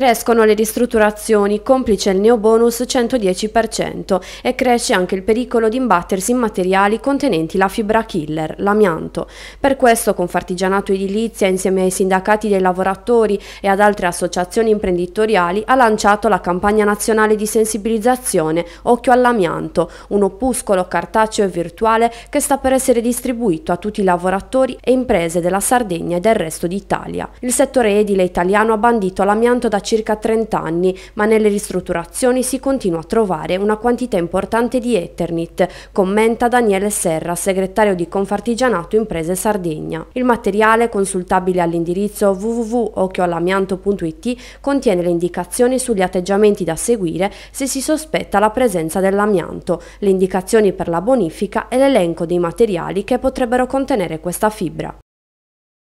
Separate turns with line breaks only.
Crescono le ristrutturazioni, complice il neobonus 110% e cresce anche il pericolo di imbattersi in materiali contenenti la fibra killer, l'amianto. Per questo Confartigianato Edilizia, insieme ai sindacati dei lavoratori e ad altre associazioni imprenditoriali, ha lanciato la campagna nazionale di sensibilizzazione Occhio all'amianto, un opuscolo cartaceo e virtuale che sta per essere distribuito a tutti i lavoratori e imprese della Sardegna e del resto d'Italia. Il settore edile italiano ha bandito l'amianto da circa 30 anni, ma nelle ristrutturazioni si continua a trovare una quantità importante di Eternit, commenta Daniele Serra, segretario di Confartigianato Imprese Sardegna. Il materiale, consultabile all'indirizzo www.occhioallamianto.it, contiene le indicazioni sugli atteggiamenti da seguire se si sospetta la presenza dell'amianto, le indicazioni per la bonifica e l'elenco dei materiali che potrebbero contenere questa fibra.